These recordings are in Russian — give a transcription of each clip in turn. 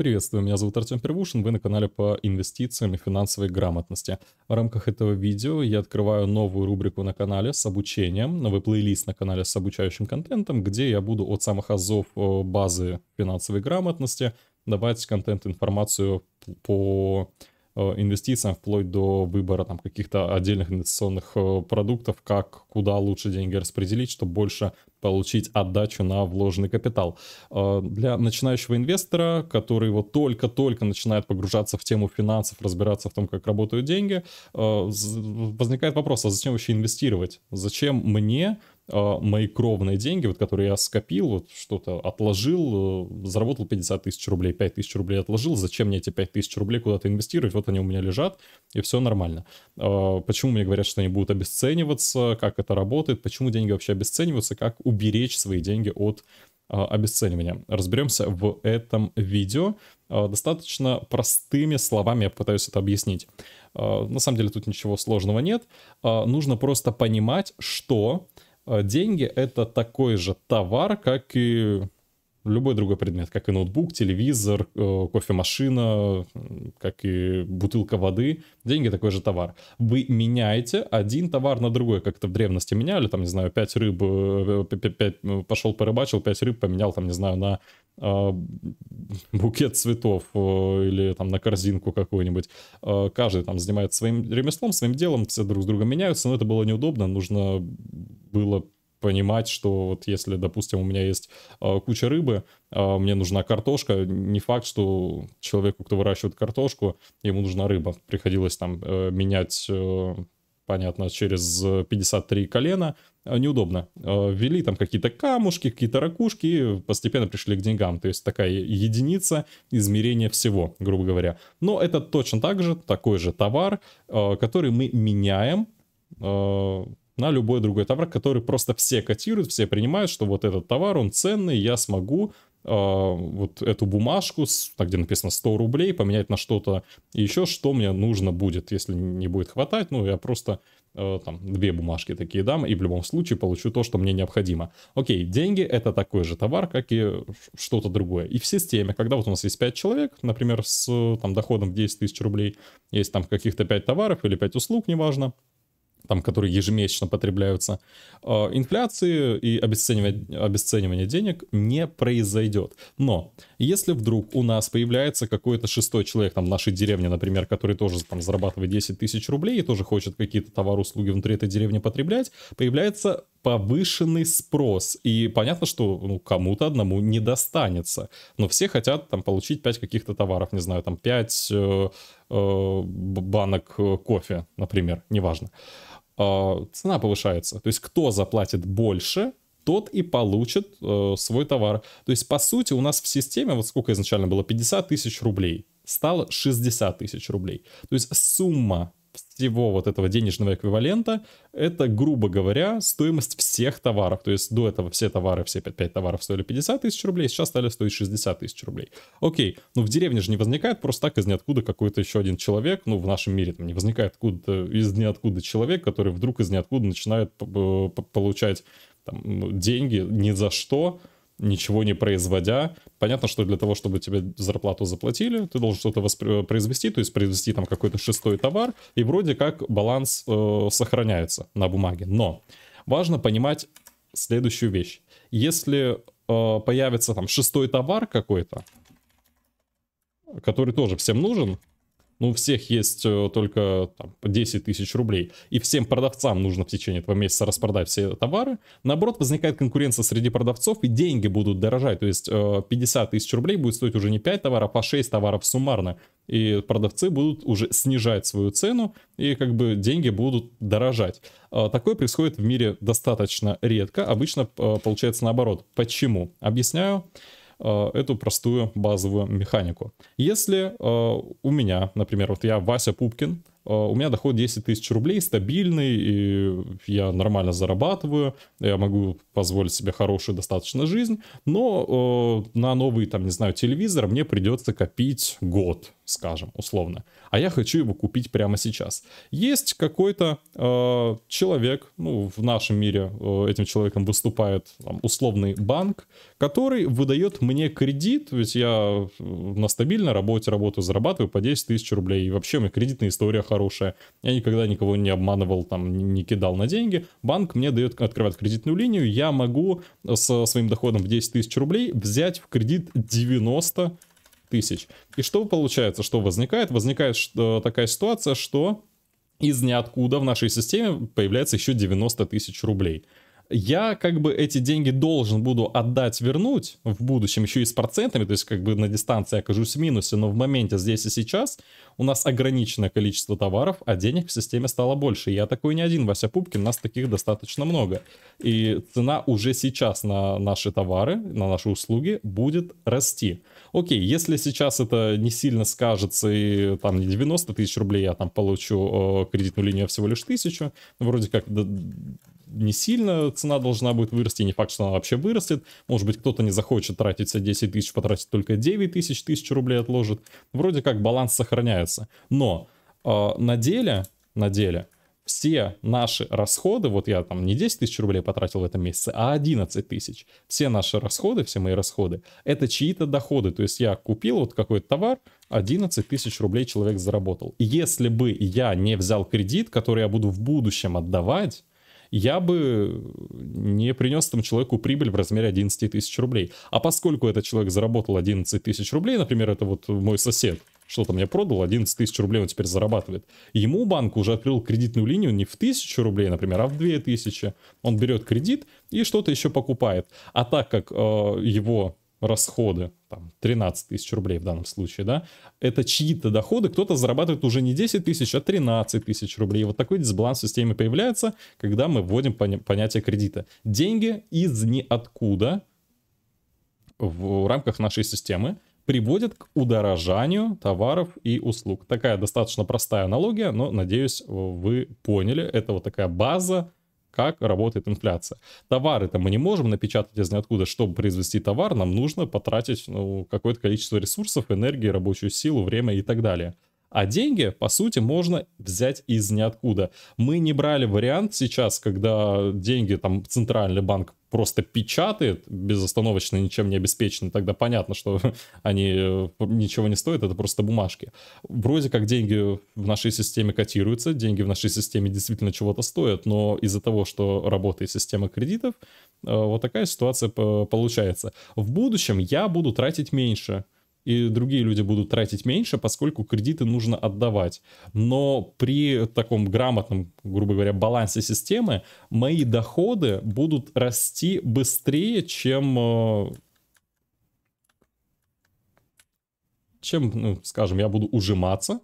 Приветствую, меня зовут Артем Первушин, вы на канале по инвестициям и финансовой грамотности. В рамках этого видео я открываю новую рубрику на канале с обучением, новый плейлист на канале с обучающим контентом, где я буду от самых азов базы финансовой грамотности давать контент-информацию по Э, инвестициям, вплоть до выбора там каких-то отдельных инвестиционных э, продуктов, как куда лучше деньги распределить, чтобы больше получить отдачу на вложенный капитал. Э, для начинающего инвестора, который вот только-только начинает погружаться в тему финансов, разбираться в том, как работают деньги, возникает вопрос, а зачем вообще инвестировать? Зачем мне а, мои кровные деньги, вот которые я скопил, вот что-то отложил, э, заработал 50 тысяч рублей, 5 тысяч рублей отложил, зачем мне эти 5 тысяч рублей куда-то инвестировать, вот они у меня лежат, и все нормально. А, почему мне говорят, что они будут обесцениваться, как это работает, почему деньги вообще обесцениваются, как уберечь свои деньги от а, обесценивания. Разберемся в этом видео. Достаточно простыми словами я пытаюсь это объяснить. На самом деле тут ничего сложного нет. Нужно просто понимать, что Э, деньги это такой же товар, как и любой другой предмет, как и ноутбук, телевизор, э, кофемашина, как и бутылка воды. Деньги такой же товар. Вы меняете один товар на другой, как это в древности меняли, там, не знаю, 5 рыб, 5, э, 5, ну, пошел порыбачил, 5 рыб поменял, там, не знаю, на э, букет цветов или там на корзинку какую-нибудь. Каждый там занимается своим ремеслом, своим делом, все друг с другом меняются, но это было неудобно, нужно было понимать, что вот если, допустим, у меня есть э, куча рыбы, э, мне нужна картошка, не факт, что человеку, кто выращивает картошку, ему нужна рыба. Приходилось там э, менять, э, понятно, через 53 колена, а, неудобно. Ввели там какие-то камушки, какие-то ракушки, и постепенно пришли к деньгам. То есть такая единица измерения всего, грубо говоря. Но это точно так же, такой же товар, который мы меняем на любой другой товар, который просто все котируют, все принимают, что вот этот товар, он ценный, я смогу э, вот эту бумажку, где написано 100 рублей, поменять на что-то еще, что мне нужно будет, если не будет хватать, ну, я просто э, там две бумажки такие дам, и в любом случае получу то, что мне необходимо. Окей, деньги — это такой же товар, как и что-то другое. И в системе, когда вот у нас есть 5 человек, например, с там доходом в 10 тысяч рублей, есть там каких-то 5 товаров или 5 услуг, неважно, там, которые ежемесячно потребляются, э, инфляции и обесценивание, обесценивание денег не произойдет. Но если вдруг у нас появляется какой-то шестой человек там, в нашей деревне, например, который тоже там, зарабатывает 10 тысяч рублей и тоже хочет какие-то товары, услуги внутри этой деревни потреблять, появляется повышенный спрос. И понятно, что ну, кому-то одному не достанется. Но все хотят там получить 5 каких-то товаров, не знаю, там 5 э, э, банок э, кофе, например, неважно. Э, а, цена повышается. То есть кто заплатит больше, тот и получит э, свой товар. То есть, по сути, у нас в системе, вот сколько изначально было, 50 тысяч рублей, стало 60 тысяч рублей. То есть сумма всего вот этого денежного эквивалента, это, грубо говоря, стоимость всех товаров. То есть до этого все товары, все 5, 5 товаров стоили 50 тысяч рублей, сейчас стали стоить 60 тысяч рублей. Окей, ну в деревне же не возникает просто так из ниоткуда какой-то еще один человек, ну в нашем мире там не возникает откуда, из ниоткуда человек, который вдруг из ниоткуда начинает э, получать там, ну, деньги ни за что, ничего не производя. Понятно, что для того, чтобы тебе зарплату заплатили, ты должен что-то воспри- произвести, то есть произвести там какой-то шестой товар, и вроде как баланс э, сохраняется на бумаге. Но важно понимать следующую вещь. Если э, появится там шестой товар какой-то, который тоже всем нужен, ну, у всех есть э, только там, 10 тысяч рублей, и всем продавцам нужно в течение этого месяца распродать все товары, наоборот, возникает конкуренция среди продавцов, и деньги будут дорожать, то есть 50 э, тысяч рублей будет стоить уже не 5 товаров, а 6 товаров суммарно, и продавцы будут уже снижать свою цену, и как бы деньги будут дорожать. А такое происходит в мире достаточно редко, обычно э, получается наоборот. Почему? Объясняю. Э, эту простую базовую механику. Если э, у меня, например, вот я Вася Пупкин, а, у меня доход 10 тысяч рублей, стабильный, и я нормально зарабатываю, я могу позволить себе хорошую достаточно жизнь, но э, на новый, там, не знаю, телевизор мне придется копить год, скажем, условно. А я хочу его купить прямо сейчас. Есть какой-то э, человек, ну, в нашем мире э, этим человеком выступает там, условный банк, который выдает мне кредит, ведь я э, на стабильной работе работаю, зарабатываю по 10 тысяч рублей, и вообще у меня кредитная история хорошая, я никогда никого не обманывал, там, не кидал на деньги, банк мне дает, открывать кредитную линию, я могу со своим доходом в 10 тысяч рублей взять в кредит 90 тысяч. И что получается, что возникает? Возникает э, такая ситуация, что из ниоткуда в нашей системе появляется еще 90 тысяч рублей я как бы эти деньги должен буду отдать, вернуть в будущем еще и с процентами, то есть как бы на дистанции окажусь в минусе, но в моменте здесь и сейчас у нас ограниченное количество товаров, а денег в системе стало больше. Я такой не один, Вася Пупкин, нас таких достаточно много. И цена уже сейчас на наши товары, на наши услуги будет расти. Окей, если сейчас это не сильно скажется и там не 90 тысяч рублей, я там получу э, кредитную линию всего лишь тысячу, ну, вроде как не сильно цена должна будет вырасти, не факт, что она вообще вырастет. Может быть, кто-то не захочет тратить все 10 тысяч, потратит только 9 тысяч, тысячу рублей отложит. Вроде как баланс сохраняется. Но э, на деле, на деле, все наши расходы, вот я там не 10 тысяч рублей потратил в этом месяце, а 11 тысяч. Все наши расходы, все мои расходы, это чьи-то доходы. То есть я купил вот какой-то товар, 11 тысяч рублей человек заработал. И если бы я не взял кредит, который я буду в будущем отдавать, я бы не принес этому человеку прибыль в размере 11 тысяч рублей. А поскольку этот человек заработал 11 тысяч рублей, например, это вот мой сосед, что-то мне продал, 11 тысяч рублей он теперь зарабатывает. Ему банк уже открыл кредитную линию не в тысячу рублей, например, а в две тысячи. Он берет кредит и что-то еще покупает. А так как э, его расходы, там, 13 тысяч рублей в данном случае, да, это чьи-то доходы, кто-то зарабатывает уже не 10 тысяч, а 13 тысяч рублей. вот такой дисбаланс в системе появляется, когда мы вводим понятие кредита. Деньги из ниоткуда в рамках нашей системы приводят к удорожанию товаров и услуг. Такая достаточно простая аналогия, но, надеюсь, вы поняли. Это вот такая база, как работает инфляция. Товары-то мы не можем напечатать из ниоткуда. Чтобы произвести товар, нам нужно потратить ну, какое-то количество ресурсов, энергии, рабочую силу, время и так далее. А деньги, по сути, можно взять из ниоткуда. Мы не брали вариант сейчас, когда деньги там центральный банк просто печатает безостановочно, ничем не обеспечены, тогда понятно, что они э, ничего не стоят, это просто бумажки. Вроде как деньги в нашей системе котируются, деньги в нашей системе действительно чего-то стоят, но из-за того, что работает система кредитов, э, вот такая ситуация э, получается. В будущем я буду тратить меньше, и другие люди будут тратить меньше, поскольку кредиты нужно отдавать. Но при таком грамотном, грубо говоря, балансе системы мои доходы будут расти быстрее, чем э, чем, ну, скажем, я буду ужиматься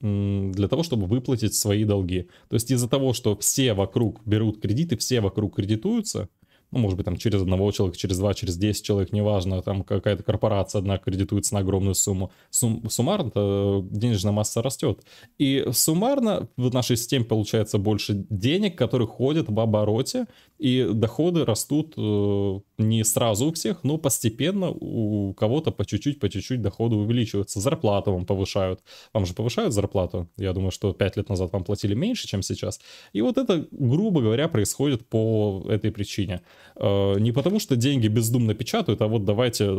для того, чтобы выплатить свои долги. То есть из-за того, что все вокруг берут кредиты, все вокруг кредитуются, ну, может быть, там через одного человека, через два, через десять человек, неважно, там какая-то корпорация одна кредитуется на огромную сумму, Сум, суммарно э, денежная масса растет. И суммарно в нашей системе получается больше денег, которые ходят в обороте, и доходы растут э, не сразу у всех, но постепенно у кого-то по чуть-чуть, по чуть-чуть доходы увеличиваются. Зарплату вам повышают. Вам же повышают зарплату. Я думаю, что 5 лет назад вам платили меньше, чем сейчас. И вот это, грубо говоря, происходит по этой причине. Э, не потому, что деньги бездумно печатают, а вот давайте э,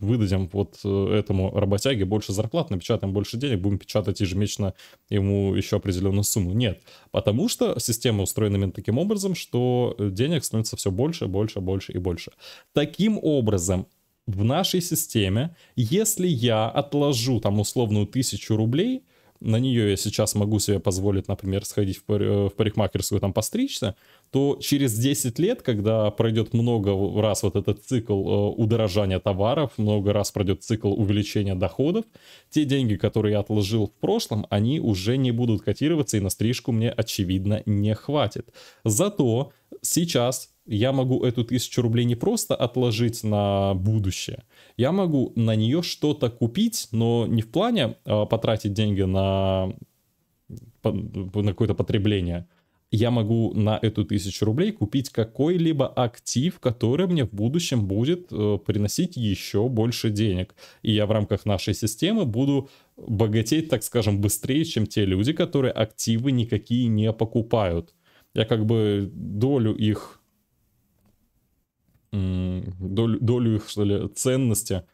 выдадим вот этому работяге больше зарплат, напечатаем больше денег, будем печатать ежемесячно ему еще определенную сумму. Нет. Потому что система устроена именно таким образом, что Э, денег становится все больше, больше, больше и больше. Таким образом, в нашей системе, если я отложу там условную тысячу рублей, на нее я сейчас могу себе позволить, например, сходить в, э, парикмахерскую там постричься, то через 10 лет, когда пройдет много раз вот этот цикл э, удорожания товаров, много раз пройдет цикл увеличения доходов, те деньги, которые я отложил в прошлом, они уже не будут котироваться, и на стрижку мне, очевидно, не хватит. Зато сейчас я могу эту тысячу рублей не просто отложить на будущее, я могу на нее что-то купить, но не в плане э, потратить деньги на, на какое-то потребление. Я могу на эту тысячу рублей купить какой-либо актив, который мне в будущем будет э, приносить еще больше денег. И я в рамках нашей системы буду богатеть, так скажем, быстрее, чем те люди, которые активы никакие не покупают я как бы долю их, долю, долю их, что ли, ценности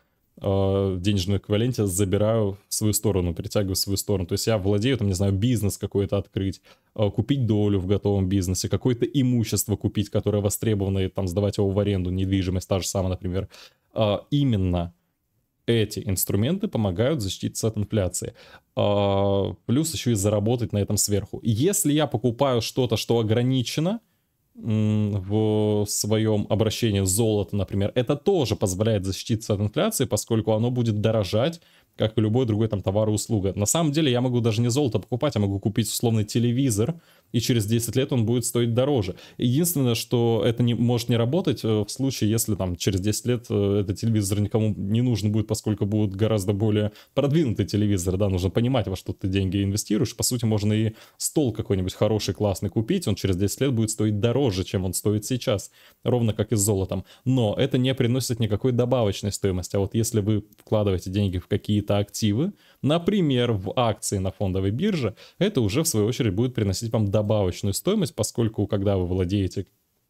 а, в денежном эквиваленте забираю в свою сторону, притягиваю в свою сторону. То есть я владею, там, не знаю, бизнес какой-то открыть, а, купить долю в готовом бизнесе, какое-то имущество купить, которое востребовано, и там сдавать его в аренду, недвижимость та же самая, например. А, именно эти инструменты помогают защититься от инфляции. А, плюс еще и заработать на этом сверху. Если я покупаю что-то, что ограничено в своем обращении золото, например, это тоже позволяет защититься от инфляции, поскольку оно будет дорожать как и любой другой там товар и услуга. На самом деле я могу даже не золото покупать, а могу купить условный телевизор, и через 10 лет он будет стоить дороже. Единственное, что это не, может не работать э, в случае, если там через 10 лет э, этот телевизор никому не нужен будет, поскольку будет гораздо более продвинутый телевизор, да, нужно понимать, во что ты деньги инвестируешь. По сути, можно и стол какой-нибудь хороший, классный купить, он через 10 лет будет стоить дороже, чем он стоит сейчас, ровно как и с золотом. Но это не приносит никакой добавочной стоимости, а вот если вы вкладываете деньги в какие какие-то активы, например, в акции на фондовой бирже, это уже в свою очередь будет приносить вам добавочную стоимость, поскольку когда вы владеете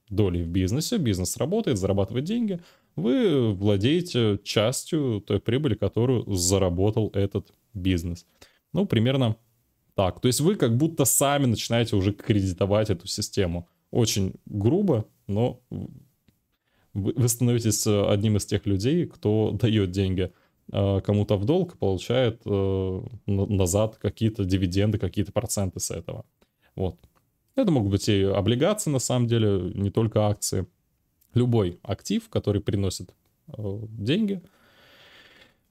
долей в бизнесе, бизнес работает, зарабатывает деньги, вы владеете частью той прибыли, которую заработал этот бизнес. Ну, примерно так. То есть вы как будто сами начинаете уже кредитовать эту систему. Очень грубо, но вы становитесь э, одним из тех людей, кто дает деньги Э, кому-то в долг, получает э, назад какие-то дивиденды, какие-то проценты с этого. Вот. Это могут быть и облигации, на самом деле, не только акции. Любой актив, который приносит э, деньги,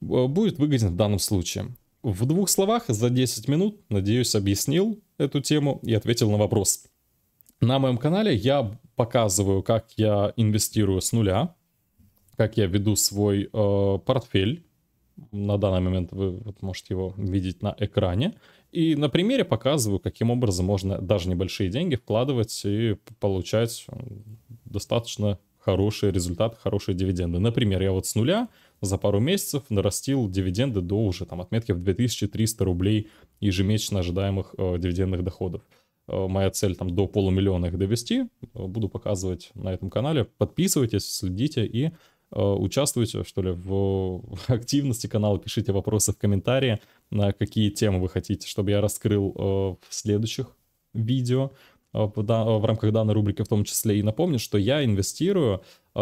будет выгоден в данном случае. В двух словах за 10 минут, надеюсь, объяснил эту тему и ответил на вопрос. На моем канале я показываю, как я инвестирую с нуля, как я веду свой э, портфель на данный момент вы вот можете его видеть на экране. И на примере показываю, каким образом можно даже небольшие деньги вкладывать и получать э, достаточно хорошие результаты, хорошие дивиденды. Например, я вот с нуля за пару месяцев нарастил дивиденды до уже там отметки в 2300 рублей ежемесячно ожидаемых э, дивидендных доходов. Э, моя цель там до полумиллиона их довести. Э, буду показывать на этом канале. Подписывайтесь, следите и Э, участвуйте, что ли, в активности канала, пишите вопросы в комментарии, на какие темы вы хотите, чтобы я раскрыл э, в следующих видео э, в, рамках данной рубрики в том числе. И напомню, что я инвестирую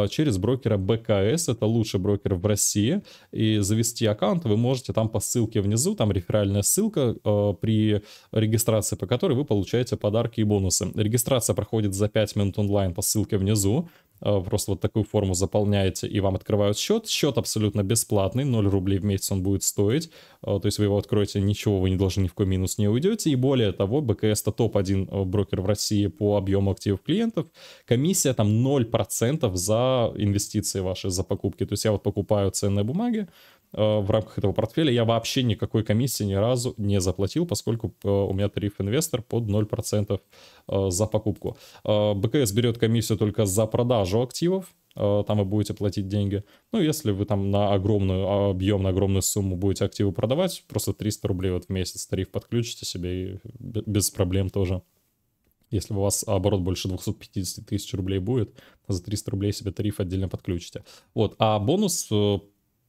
через брокера БКС, это лучший брокер в России, и завести аккаунт вы можете там по ссылке внизу, там реферальная ссылка, при регистрации по которой вы получаете подарки и бонусы. Регистрация проходит за 5 минут онлайн по ссылке внизу, Э, просто вот такую форму заполняете, и вам открывают счет. Счет абсолютно бесплатный, 0 рублей в месяц он будет стоить. Э, то есть вы его откроете, ничего вы не должны ни в какой минус не уйдете. И более того, БКС это топ-1 э, брокер в России по объему активов клиентов. Комиссия там 0% за инвестиции ваши, за покупки. То есть я вот покупаю ценные бумаги, Э, в рамках этого портфеля я вообще никакой комиссии ни разу не заплатил, поскольку э, у меня тариф инвестор под 0% э, за покупку. БКС берет комиссию только за продажу активов, там вы будете платить деньги. Ну, если вы там на огромную объем, на огромную сумму будете активы продавать, просто 300 рублей вот в месяц тариф подключите себе и без проблем тоже. Если у вас оборот больше 250 тысяч рублей будет, за 300 рублей себе тариф отдельно подключите. Вот, а бонус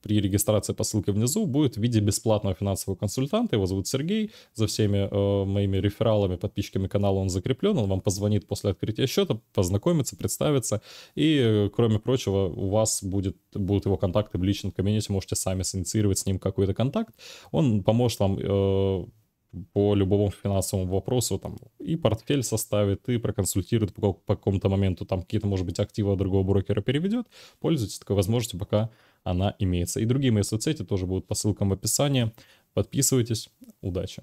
при регистрации по ссылке внизу будет в виде бесплатного финансового консультанта. Его зовут Сергей. За всеми э, моими рефералами, подписчиками канала он закреплен. Он вам позвонит после открытия счета, познакомится, представится. И, э, кроме прочего, у вас будет, будут его контакты в личном кабинете. Можете сами синициировать с ним какой-то контакт. Он поможет вам... Э, по любому финансовому вопросу, там, и портфель составит, и проконсультирует по, по какому-то моменту, там, какие-то, может быть, активы другого брокера переведет. Пользуйтесь такой возможностью, пока она имеется. И другие мои соцсети тоже будут по ссылкам в описании. Подписывайтесь. Удачи!